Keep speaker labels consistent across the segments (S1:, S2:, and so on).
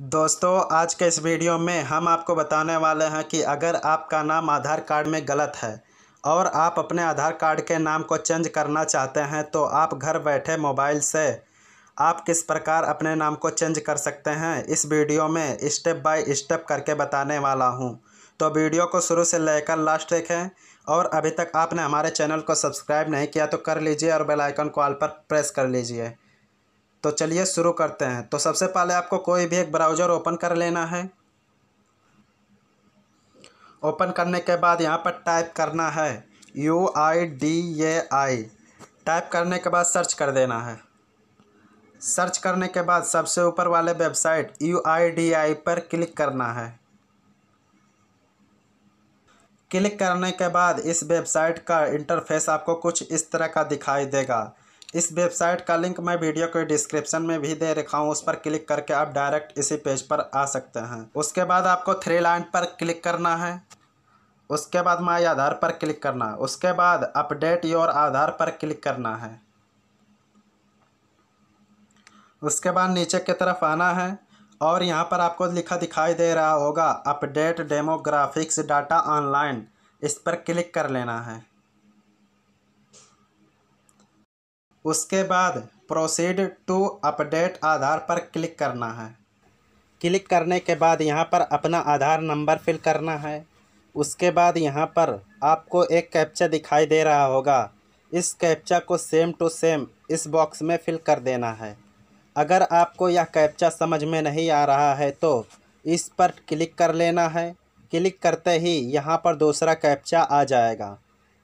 S1: दोस्तों आज के इस वीडियो में हम आपको बताने वाले हैं कि अगर आपका नाम आधार कार्ड में गलत है और आप अपने आधार कार्ड के नाम को चेंज करना चाहते हैं तो आप घर बैठे मोबाइल से आप किस प्रकार अपने नाम को चेंज कर सकते हैं इस वीडियो में स्टेप बाय स्टेप करके बताने वाला हूं तो वीडियो को शुरू से लेकर लास्ट देखें और अभी तक आपने हमारे चैनल को सब्सक्राइब नहीं किया तो कर लीजिए और बेलाइकन को ऑल पर प्रेस कर लीजिए तो चलिए शुरू करते हैं तो सबसे पहले आपको कोई भी एक ब्राउज़र ओपन कर लेना है ओपन करने के बाद यहाँ पर टाइप करना है U I D A I type करने के बाद सर्च कर देना है सर्च करने के बाद सबसे ऊपर वाले website U I D A पर क्लिक करना है क्लिक करने के बाद इस वेबसाइट का इंटरफेस आपको कुछ इस तरह का दिखाई देगा इस वेबसाइट का लिंक मैं वीडियो के डिस्क्रिप्शन में भी दे रखा हूँ उस पर क्लिक करके आप डायरेक्ट इसी पेज पर आ सकते हैं उसके बाद आपको थ्री लाइन पर क्लिक करना है उसके बाद माई आधार पर क्लिक करना है उसके बाद अपडेट योर आधार पर क्लिक करना है उसके बाद नीचे की तरफ आना है और यहाँ पर आपको लिखा दिखाई दे रहा होगा अपडेट डेमोग्राफिक्स डाटा ऑनलाइन इस पर क्लिक कर लेना है उसके बाद प्रोसीड टू अपडेट आधार पर क्लिक करना है क्लिक करने के बाद यहाँ पर अपना आधार नंबर फिल करना है उसके बाद यहाँ पर आपको एक कैप्चा दिखाई दे रहा होगा इस कैप्चा को सेम टू सेम इस बॉक्स में फिल कर देना है अगर आपको यह कैप्चा समझ में नहीं आ रहा है तो इस पर क्लिक कर लेना है क्लिक करते ही यहाँ पर दूसरा कैप्चा आ जाएगा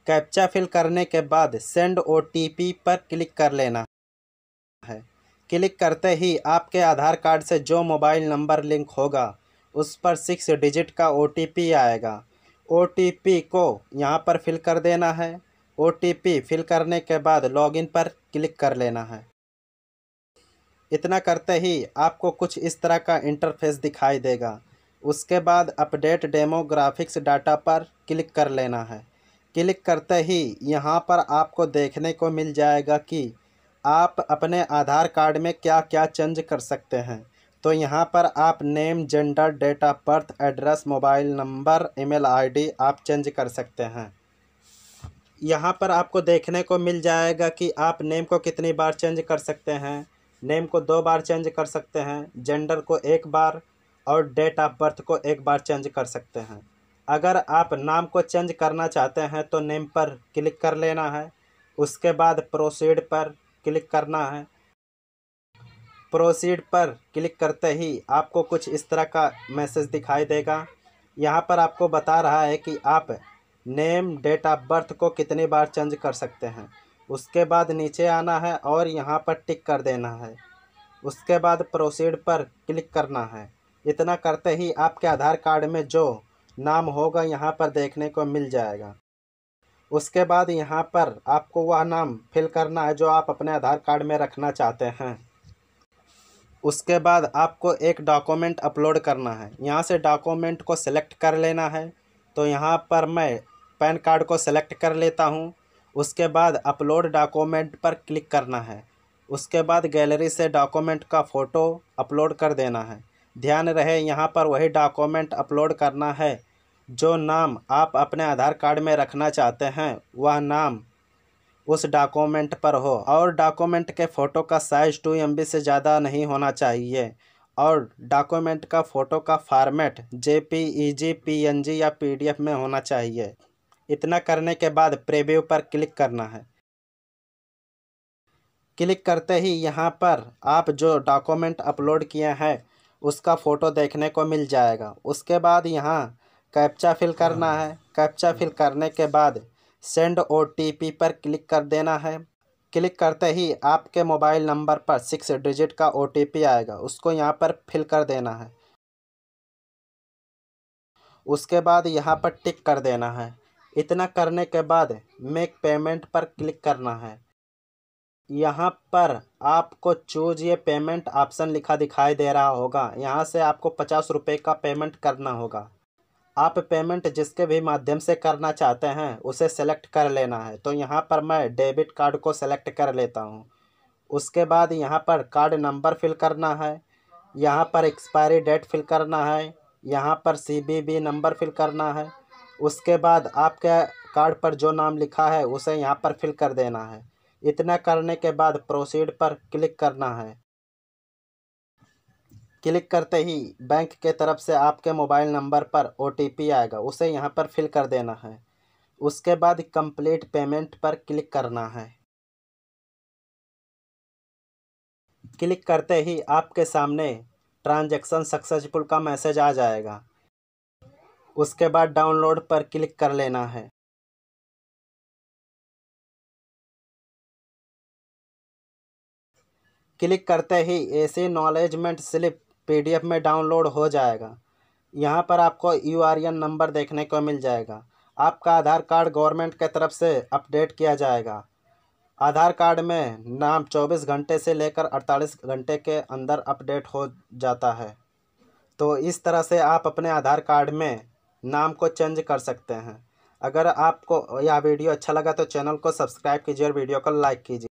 S1: कैप्चा फिल करने के बाद सेंड ओ पर क्लिक कर लेना है क्लिक करते ही आपके आधार कार्ड से जो मोबाइल नंबर लिंक होगा उस पर सिक्स डिजिट का ओ आएगा ओ को यहाँ पर फिल कर देना है ओ फिल करने के बाद लॉगिन पर क्लिक कर लेना है इतना करते ही आपको कुछ इस तरह का इंटरफेस दिखाई देगा उसके बाद अपडेट डेमोग्राफिक्स डाटा पर क्लिक कर लेना है क्लिक करते ही यहाँ पर आपको देखने को मिल जाएगा कि आप अपने आधार कार्ड में क्या क्या चेंज कर सकते हैं तो यहाँ पर आप name gender date of birth address mobile number email ID आप चेंज कर सकते हैं यहाँ पर आपको देखने को मिल जाएगा कि आप नेम को कितनी बार चेंज कर सकते हैं नेम को दो बार चेंज कर सकते हैं जेंडर को एक बार और डेट ऑफ बर्थ को एक बार चेंज कर सकते हैं अगर आप नाम को चेंज करना चाहते हैं तो नेम पर क्लिक कर लेना है उसके बाद प्रोसीड पर क्लिक करना है प्रोसीड पर क्लिक करते ही आपको कुछ इस तरह का मैसेज दिखाई देगा यहाँ पर आपको बता रहा है कि आप नेम डेट ऑफ बर्थ को कितनी बार चेंज कर सकते हैं उसके बाद नीचे आना है और यहाँ पर टिक कर देना है उसके बाद प्रोसीड पर क्लिक करना है इतना करते ही आपके आधार कार्ड में जो नाम होगा यहाँ पर देखने को मिल जाएगा उसके बाद यहाँ पर आपको वह नाम फिल करना है जो आप अपने आधार कार्ड में रखना चाहते हैं उसके बाद आपको एक डॉक्यूमेंट अपलोड करना है यहाँ से डॉक्यूमेंट को सिलेक्ट कर लेना है तो यहाँ पर मैं पैन कार्ड को सिलेक्ट कर लेता हूँ उसके बाद अपलोड डॉक्यूमेंट पर क्लिक करना है उसके बाद गैलरी से डॉक्यूमेंट का फ़ोटो अपलोड कर देना है ध्यान रहे यहाँ पर वही डॉक्यूमेंट अपलोड करना है जो नाम आप अपने आधार कार्ड में रखना चाहते हैं वह नाम उस डॉक्यूमेंट पर हो और डॉक्यूमेंट के फ़ोटो का साइज़ टू एम से ज़्यादा नहीं होना चाहिए और डॉक्यूमेंट का फ़ोटो का format J P E G P N G या पी डी एफ में होना चाहिए इतना करने के बाद प्रेव्यू पर क्लिक करना है क्लिक करते ही यहाँ पर आप जो डॉक्यूमेंट अपलोड किए हैं उसका फ़ोटो देखने को मिल जाएगा उसके बाद यहाँ कैप्चा फिल करना हाँ। है कैप्चा फिल करने के बाद सेंड ओ पर क्लिक कर देना है क्लिक करते ही आपके मोबाइल नंबर पर सिक्स डिजिट का ओ आएगा उसको यहाँ पर फिल कर देना है उसके बाद यहाँ पर टिक कर देना है इतना करने के बाद मेक पेमेंट पर क्लिक करना है यहाँ पर आपको चूज ये पेमेंट ऑप्शन लिखा दिखाई दे रहा होगा यहाँ से आपको पचास रुपये का पेमेंट करना होगा आप पेमेंट जिसके भी माध्यम से करना चाहते हैं उसे सेलेक्ट कर लेना है तो यहाँ पर मैं डेबिट कार्ड को सेलेक्ट कर लेता हूँ उसके बाद यहाँ पर कार्ड नंबर फिल करना है यहाँ पर एक्सपायरी डेट फिल करना है यहाँ पर सी नंबर फिल करना है उसके बाद आपके कार्ड पर जो नाम लिखा है उसे यहाँ पर फिल कर देना है इतना करने के बाद प्रोसीड पर क्लिक करना है क्लिक करते ही बैंक के तरफ से आपके मोबाइल नंबर पर ओ आएगा उसे यहाँ पर फिल कर देना है उसके बाद कंप्लीट पेमेंट पर क्लिक करना है क्लिक करते ही आपके सामने ट्रांजैक्शन सक्सेसफुल का मैसेज आ जाएगा उसके बाद डाउनलोड पर क्लिक कर लेना है क्लिक करते ही acknowledgement slip P D F में डाउनलोड हो जाएगा यहाँ पर आपको यू आर एन नंबर देखने को मिल जाएगा आपका आधार कार्ड गवर्नमेंट के तरफ से अपडेट किया जाएगा आधार कार्ड में नाम 24 घंटे से लेकर 48 घंटे के अंदर अपडेट हो जाता है तो इस तरह से आप अपने आधार कार्ड में नाम को चेंज कर सकते हैं अगर आपको यह वीडियो अच्छा लगा तो चैनल को सब्सक्राइब कीजिए और वीडियो को लाइक कीजिए